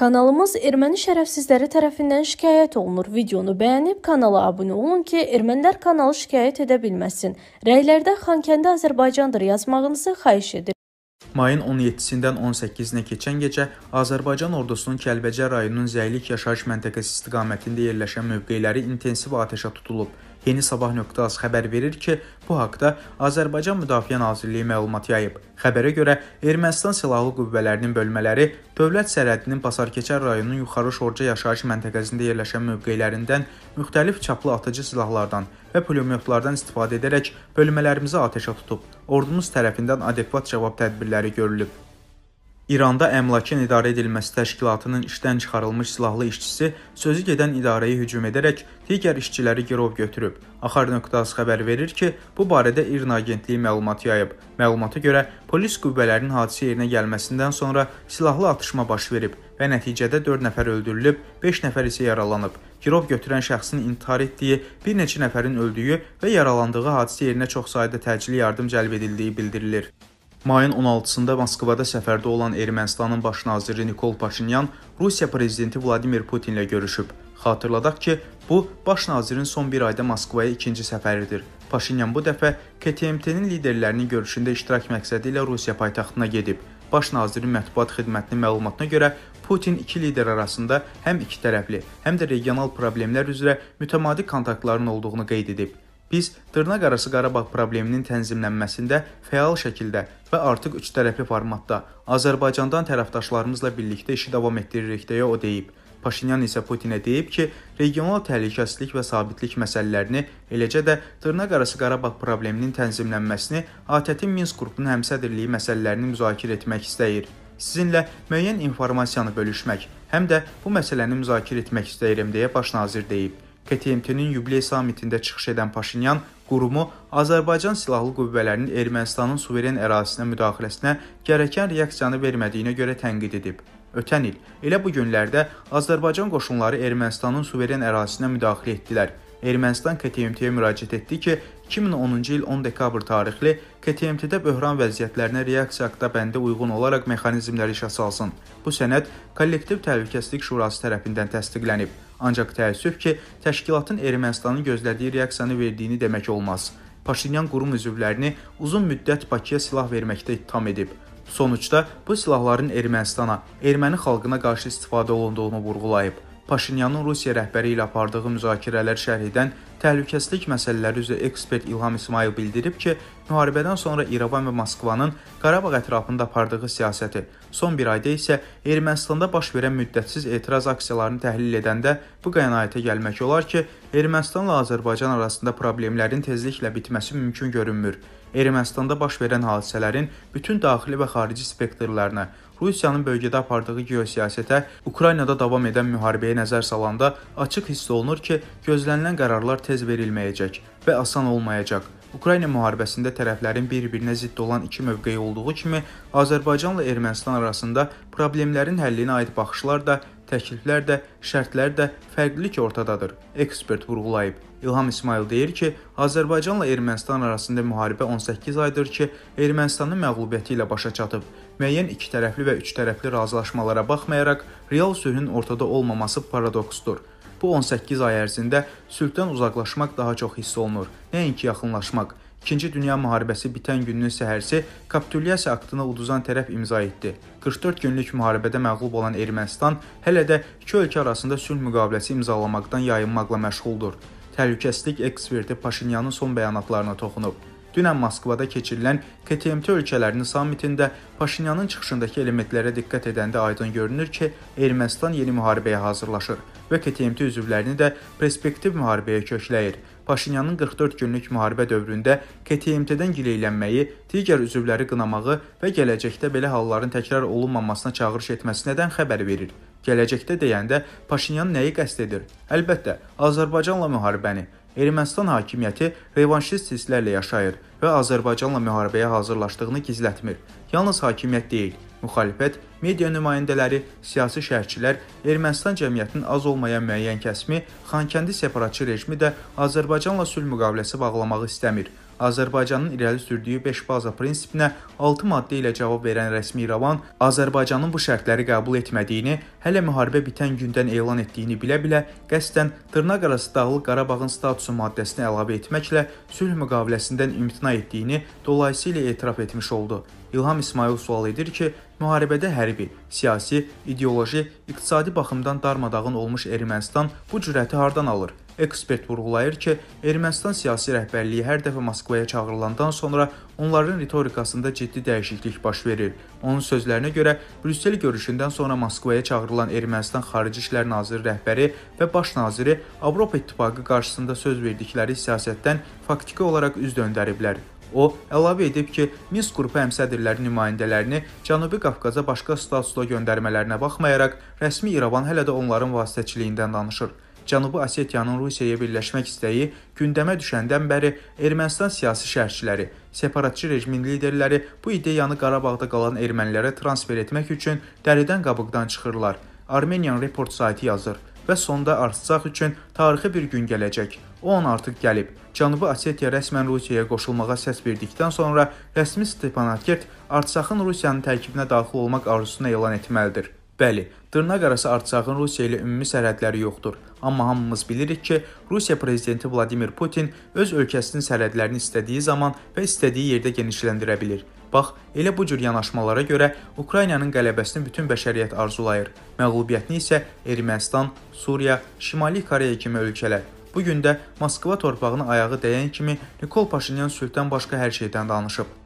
Kanalımız erməni şərəfsizləri tərəfindən şikayət olunur. Videonu bəyənib kanala abunə olun ki, ermənilər kanalı şikayət edə bilməsin. Rəylərdə Xankəndi Azərbaycandır yazmağınızı xahiş edir. Mayın 17-dən 18-nə keçən gecə Azərbaycan ordusunun Kəlbəcər rayonunun Zəylik yaşayış məntəqəsi istiqamətində yerləşən mövqeləri intensiv atəşə tutulub. Yeni Sabah.az xəbər verir ki, bu haqda Azərbaycan Müdafiə Nazirliyi məlumat yayıb. Xəbərə görə Ermənistan silahlı qüvvələrinin bölmələri dövlət sərhədinin Basarkeçər rayonunun yuxarı Şorca yaşayış məntəqəsində yerləşən mövqelərindən müxtəlif çaplı atıcı silahlardan və pulemyotlardan istifadə edərək bölmələrimizi atəşə tutub. Ordumuz tərəfindən adekvat cavab tədbirləri görülüb. İranda Əmlakın İdarə Edilməsi Təşkilatının işdən çıxarılmış silahlı işçisi sözü gedən idarəyə hücum edərək digər işçiləri girov götürüb. Axar nöqtası xəbər verir ki, bu barədə İRN agentliyi məlumat yayıb. Məlumata görə polis qüvvələrinin hadisə yerinə gəlməsindən sonra silahlı atışma baş verib və nəticədə 4 nəfər öldürülüb, 5 nəfər isə yaralanıb. Girov götürən şəxsin intihar etdiyi, bir neçə nəfərin öldüyü və yaralandığı hadisə yerinə çoxsayda təcili yardım cəlb edildiyi bildirilir. Mayın 16-sında Moskvada səfərdə olan Ermənistanın baş naziri Nikol Paşinyan Rusiya prezidenti Vladimir Putinlə görüşüb. Xatırladaq ki, bu baş nazirin son bir ayda Moskvaya ikinci səfəridir. Paşinyan bu dəfə KTMT-nin liderlərinin görüşündə iştirak məqsədi ilə Rusiya paytaxtına gedib. Baş nazirin mətbuat xidmətinin məlumatına görə Putin iki lider arasında həm iki tərəfli, həm də regional problemlər üzrə mütəmadi kontaktların olduğunu qeyd edib. Biz dırnaq arası Qarabağ probleminin tənzimlənməsində fəal şəkildə və artıq üçtərəfli formatda Azərbaycandan tərəfdaşlarımızla birlikdə işi davam etdiririk deyə o deyib. Paşinyan isə Putinə deyib ki, regional təhlükəsizlik və sabitlik məsələlərini, eləcə də dırnaq arası Qarabağ probleminin tənzimlənməsini ATƏT-in Minsk qrupunun həmsədrliyi məsələlərini müzakirə etmək istəyir. Sizinlə müəyyən informasiyanı bölüşmək, həm də bu məsələni müzakirə etmək istəyirəm deyə baş nazir deyib. KTMT-nin yubiley sammitində çıxış edən Paşinyan qurumu Azərbaycan Silahlı Qüvvələrinin Ermənistanın suveren ərazisinə müdaxiləsinə gərəkən reaksiyanı vermədiyinə görə tənqid edib. Ötən il elə bu günlərdə Azərbaycan qoşunları Ermənistanın suveren ərazisinə müdaxilə etdilər. Ermənistan KTMT-yə müraciət etdi ki, 2010-cu il 10 dekabr tarixli KTMT-də böhran vəziyyətlərinə reaksiya akta bəndə uyğun olaraq mexanizmlər işə salsın. Bu sənəd Kollektiv Təhlükəsizlik Şurası tərəfindən təsdiqlənib. Ancaq təəssüf ki, təşkilatın Ermənistanın gözlədiyi reaksiyanı verdiyini demək olmaz. Paşinyan qurum üzvlərini uzun müddət Bakıya silah verməkdə ittiham edib. Sonuçda bu silahların Ermənistana, erməni xalqına qarşı istifadə olunduğunu vurğulayıb. Paşinyanın Rusiya rəhbəri ilə apardığı müzakirələr şərh edən Təhlükəsizlik məsələləri üzrə ekspert İlham İsmayıl bildirib ki, müharibədən sonra İrəvan və Moskvanın Qarabağ ətrafında apardığı siyasəti, son bir ayda isə Ermənistanda baş verən müddətsiz etiraz aksiyalarını təhlil edəndə bu qənaətə gəlmək olar ki, Ermənistanla Azərbaycan arasında problemlərin tezliklə bitməsi mümkün görünmür. Ermənistanda baş verən hadisələrin bütün daxili və xarici spektrlarına, Rusiyanın bölgədə apardığı geosiyasətə, Ukraynada davam edən müharibəyə nəzər salanda açıq hiss olunur ki, gözlənilən qərarlar tez tez verilməyəcək və asan olmayacaq. Ukrayna müharibəsində tərəflərin bir-birinə zidd olan iki mövqeyi olduğu kimi, Azərbaycanla Ermənistan arasında problemlərin həllinə aid baxışlar da, təkliflər də, şərtlər də fərqlilik ortadadır. Ekspert vurğulayıb. İlham İsmail deyir ki, Azərbaycanla Ermənistan arasında müharibə 18 aydır ki, Ermənistanın məğlubiyyəti ilə başa çatıb. Müəyyən iki tərəfli və üç tərəfli razılaşmalara baxmayaraq, real sülhün ortada olmaması paradoksdur. Bu 18 ay ərzində sülhdən uzaqlaşmaq daha çox hiss olunur, nəinki yaxınlaşmaq. İkinci Dünya müharibəsi bitən günün səhərsi kapitulyasiya aktını uduzan tərəf imza etdi. 44 günlük müharibədə məğlub olan Ermənistan hələ də iki ölkə arasında sülh müqaviləsi imzalamaqdan yayınmaqla məşğuldur. Təhlükəsizlik eksperti Paşinyanın son bəyanatlarına toxunub. Dünən Moskvada keçirilən KTMT ölkələrinin sammitində Paşinyanın çıxışındakı elementlərə diqqət edəndə aydın görünür ki, Ermənistan yeni müharibəyə hazırlaşır və KTMT üzvlərini də perspektiv müharibəyə kökləyir. Paşinyanın 44 günlük müharibə dövründə KTMT-dən gileylənməyi, digər üzvləri qınamağı və gələcəkdə belə halların təkrar olunmamasına çağırış etməsi nədən xəbər verir? Gələcəkdə deyəndə Paşinyan nəyi qəsd edir? Əlbəttə, Azərbaycanla müharibəni. Ermənistan hakimiyyəti revanşist hisslərlə yaşayır və Azərbaycanla müharibəyə hazırlaşdığını gizlətmir. Yalnız hakimiyyət deyil, müxalifət, media nümayəndələri, siyasi şərhçilər, Ermənistan cəmiyyətinin az olmayan müəyyən kəsimi, Xankəndi separatçı rejimi də Azərbaycanla sülh müqaviləsi bağlamaq istəmir. Azərbaycanın irəli sürdüyü 5 baza prinsipinə 6 maddə ilə cavab verən rəsmi İrəvan Azərbaycanın bu şərtləri qəbul etmədiyini, hələ müharibə bitən gündən elan etdiyini bilə-bilə qəsdən dırnaq arası Dağlıq Qarabağın statusu maddəsini əlavə etməklə sülh müqaviləsindən imtina etdiyini dolayısıyla etiraf etmiş oldu. İlham İsmayıl sual edir ki, müharibədə hərbi, siyasi, ideoloji, iqtisadi baxımdan darmadağın olmuş Ermənistan bu cürəti hardan alır? Ekspert vurğulayır ki, Ermənistan siyasi rəhbərliyi hər dəfə Moskvaya çağırılandan sonra onların ritorikasında ciddi dəyişiklik baş verir. Onun sözlərinə görə, Brüssel görüşündən sonra Moskvaya çağırılan Ermənistan Xarici İşlər Naziri rəhbəri və baş naziri Avropa İttifaqı qarşısında söz verdikləri siyasətdən faktiki olaraq üz döndəriblər. O, əlavə edib ki, Minsk qrupu həmsədrləri nümayəndələrini Cənubi Qafqaza başqa statusla göndərmələrinə baxmayaraq, rəsmi İrəvan hələ də onların vasitəçiliyindən danışır. Cənubi Osetiyanın Rusiyaya birləşmək istəyi gündəmə düşəndən bəri Ermənistan siyasi şərhçiləri, separatçı rejimin liderləri bu ideyanı Qarabağda qalan ermənilərə transfer etmək üçün dəridən qabıqdan çıxırlar. Armenian Report saytı yazır və sonda Artsaq üçün tarixi bir gün gələcək. O an artıq gəlib. Cənubi Osetiya rəsmən Rusiyaya qoşulmağa səs verdikdən sonra rəsmi Stepanakert Artsaqın Rusiyanın tərkibinə daxil olmaq arzusunu elan etməlidir. Bəli, dırnaqarası Artsağın Rusiya ilə ümumi sərhədləri yoxdur. Amma hamımız bilirik ki, Rusiya prezidenti Vladimir Putin öz ölkəsinin sərhədlərini istədiyi zaman və istədiyi yerdə genişləndirə bilir. Bax, elə bu cür yanaşmalara görə Ukraynanın qələbəsini bütün bəşəriyyət arzulayır. Məğlubiyyətini isə Ermənistan, Suriya, Şimali Koreya kimi ölkələr. Bu gün də Moskva torpağına ayağı dəyən kimi Nikol Paşinyan sülhdən başqa hər şeydən danışıb.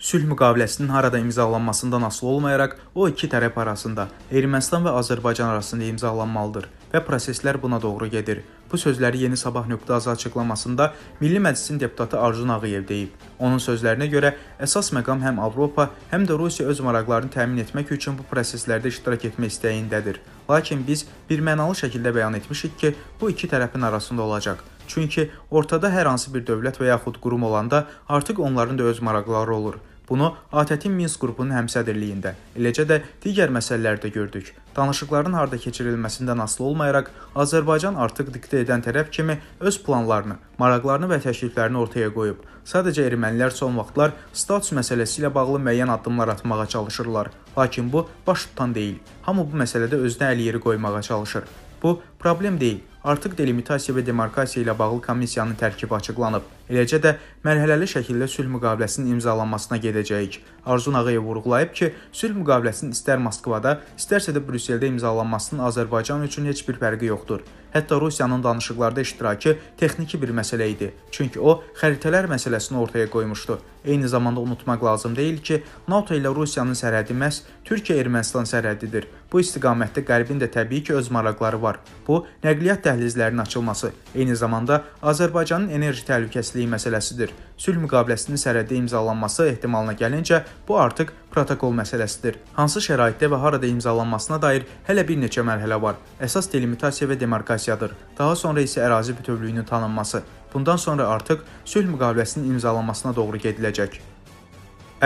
Sülh müqaviləsinin harada imzalanmasından asılı olmayaraq, o iki tərəf arasında, Ermənistan və Azərbaycan arasında imzalanmalıdır və proseslər buna doğru gedir. Bu sözləri Yeni Sabah nöqtəsi açıqlamasında Milli Məclisin deputatı Arjun Ağıyev deyib. Onun sözlərinə görə, əsas məqam həm Avropa, həm də Rusiya öz maraqlarını təmin etmək üçün bu proseslərdə iştirak etmək istəyindədir. Lakin biz birmənalı şəkildə bəyan etmişik ki, bu iki tərəfin arasında olacaq. Çünki ortada hər hansı bir dövlət və yaxud qurum olanda artıq onların da öz maraqları olur. Bunu ATƏT-in Minsk qrupunun həmsədrliyində, eləcə də digər məsələlərdə gördük. Danışıqların harda keçirilməsindən asılı olmayaraq Azərbaycan artıq diktə edən tərəf kimi öz planlarını, maraqlarını və təkliflərini ortaya qoyub. Sadəcə ermənilər son vaxtlar status məsələsi ilə bağlı müəyyən addımlar atmağa çalışırlar, lakin bu baş tutan deyil. Hamı bu məsələdə özünə əl yeri qoymağa çalışır. Bu problem deyil artıq delimitasiya və demarkasiya ilə bağlı komissiyanın tərkibi açıqlanıb. Eləcə də mərhələli şəkildə sülh müqaviləsinin imzalanmasına gedəcəyik. Arzun Ağayev vurğulayıb ki, sülh müqaviləsinin istər Moskvada, istərsə də Brüsseldə imzalanmasının Azərbaycan üçün heç bir fərqi yoxdur. Hətta Rusiyanın danışıqlarda iştirakı texniki bir məsələ idi. Çünki o xəritələr məsələsini ortaya qoymuşdu. Eyni zamanda unutmaq lazım deyil ki, NATO ilə Rusiyanın sərhədi məhz Türkiyə-Ermənistan sərhədidir. Bu istiqamətdə Qərbin də təbii ki, öz maraqları var. Bu, nəqliyyat dəhlizlərinin açılması, eyni zamanda Azərbaycanın enerji təhlükəsizliyi məsələsidir. Sülh müqaviləsinin sərhəddə imzalanması ehtimalına gəlincə, bu artıq protokol məsələsidir. Hansı şəraitdə və harada imzalanmasına dair hələ bir neçə mərhələ var. Əsas delimitasiya və demarkasiyadır. Daha sonra isə ərazi bütövlüyünün tanınması. Bundan sonra artıq sülh müqaviləsinin imzalanmasına doğru gediləcək.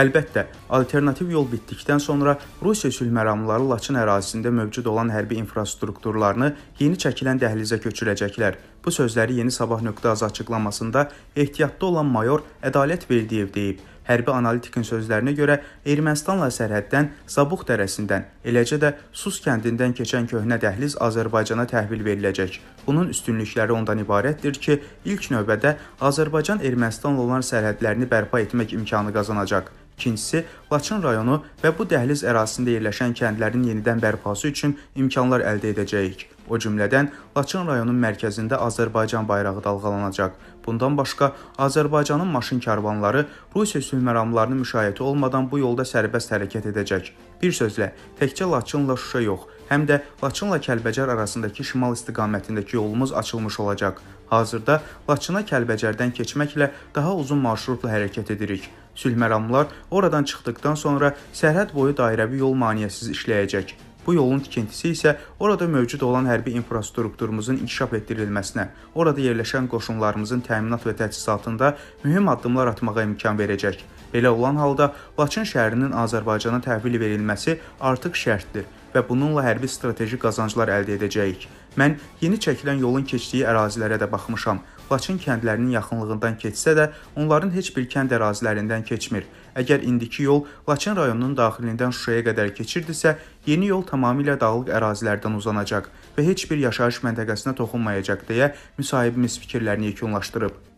Əlbəttə, alternativ yol bitdikdən sonra Rusiya sülhməramlıları Laçın ərazisində mövcud olan hərbi infrastrukturlarını yeni çəkilən dəhlizə köçürəcəklər. Bu sözləri Yeni Sabah.az açıqlamasında ehtiyatda olan mayor Ədalət Verdiyev deyib. Hərbi analitikin sözlərinə görə Ermənistanla sərhəddən Zabux dərəsindən, eləcə də Sus kəndindən keçən köhnə dəhliz Azərbaycana təhvil veriləcək. Bunun üstünlükləri ondan ibarətdir ki, ilk növbədə Azərbaycan Ermənistanla olan sərhədlərini bərpa etmək imkanı qazanacaq. İkincisi, Laçın rayonu və bu dəhliz ərazisində yerləşən kəndlərin yenidən bərpası üçün imkanlar əldə edəcəyik. O cümlədən Laçın rayonunun mərkəzində Azərbaycan bayrağı dalğalanacaq. Bundan başqa Azərbaycanın maşın karvanları Rusiya sülhməramlarının müşayiəti olmadan bu yolda sərbəst hərəkət edəcək. Bir sözlə, təkcə Laçınla Şuşa yox, həm də Laçınla Kəlbəcər arasındakı şimal istiqamətindəki yolumuz açılmış olacaq. Hazırda Laçına Kəlbəcərdən keçməklə daha uzun marşrutla hərəkət edirik. Sülhməramlar oradan çıxdıqdan sonra sərhəd boyu dairəvi yol maneəsiz işləyəcək. Bu yolun tikintisi isə orada mövcud olan hərbi infrastrukturumuzun inkişaf etdirilməsinə, orada yerləşən qoşunlarımızın təminat və təchizatında mühüm addımlar atmağa imkan verəcək. Belə olan halda Laçın şəhərinin Azərbaycana təhvil verilməsi artıq şərtdir və bununla hərbi strateji qazanclar əldə edəcəyik. Mən yeni çəkilən yolun keçdiyi ərazilərə də baxmışam. Laçın kəndlərinin yaxınlığından keçsə də, onların heç bir kənd ərazilərindən keçmir. Əgər indiki yol Laçın rayonunun daxilindən Şuşaya qədər keçirdisə, yeni yol tamamilə dağlıq ərazilərdən uzanacaq və heç bir yaşayış məntəqəsinə toxunmayacaq deyə müsahibimiz fikirlərini yekunlaşdırıb.